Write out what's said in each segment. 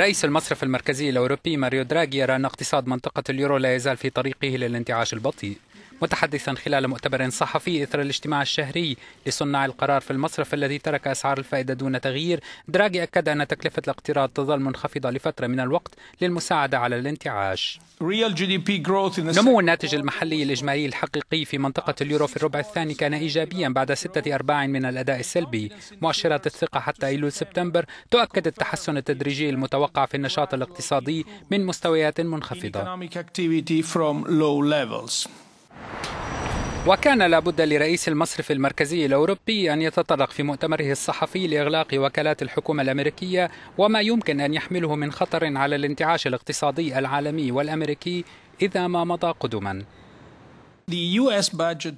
رئيس المصرف المركزي الأوروبي ماريو دراغي يرى أن اقتصاد منطقة اليورو لا يزال في طريقه للانتعاش البطيء متحدثا خلال مؤتمر صحفي إثر الاجتماع الشهري لصناع القرار في المصرف الذي ترك أسعار الفائدة دون تغيير دراجي أكد أن تكلفة الاقتراض تظل منخفضة لفترة من الوقت للمساعدة على الانتعاش نمو الناتج المحلي الإجمالي الحقيقي في منطقة اليورو في الربع الثاني كان إيجابيا بعد ستة أرباع من الأداء السلبي مؤشرات الثقة حتى أيلول سبتمبر تؤكد التحسن التدريجي المتوقع في النشاط الاقتصادي من مستويات منخفضة وكان لابد لرئيس المصرف المركزي الأوروبي أن يتطرق في مؤتمره الصحفي لإغلاق وكالات الحكومة الأمريكية وما يمكن أن يحمله من خطر على الانتعاش الاقتصادي العالمي والأمريكي إذا ما مضى قدما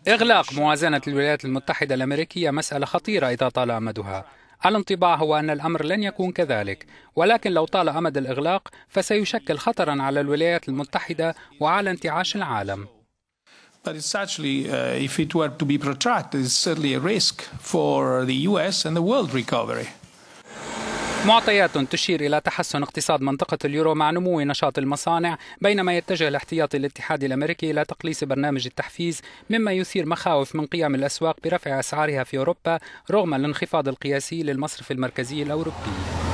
إغلاق موازنة الولايات المتحدة الأمريكية مسألة خطيرة إذا طال أمدها الانطباع هو أن الأمر لن يكون كذلك ولكن لو طال أمد الإغلاق فسيشكل خطرا على الولايات المتحدة وعلى انتعاش العالم But it's actually, uh, if it were to be protracted, it's certainly a risk for the US and the world recovery. معطيات تشير إلى تحسن اقتصاد منطقة اليورو مع نمو نشاط المصانع بينما يتجه الاحتياطي الاتحاد الأمريكي إلى تقليص برنامج التحفيز مما يثير مخاوف من قيام الأسواق برفع أسعارها في أوروبا رغم الانخفاض القياسي للمصرف المركزي الأوروبي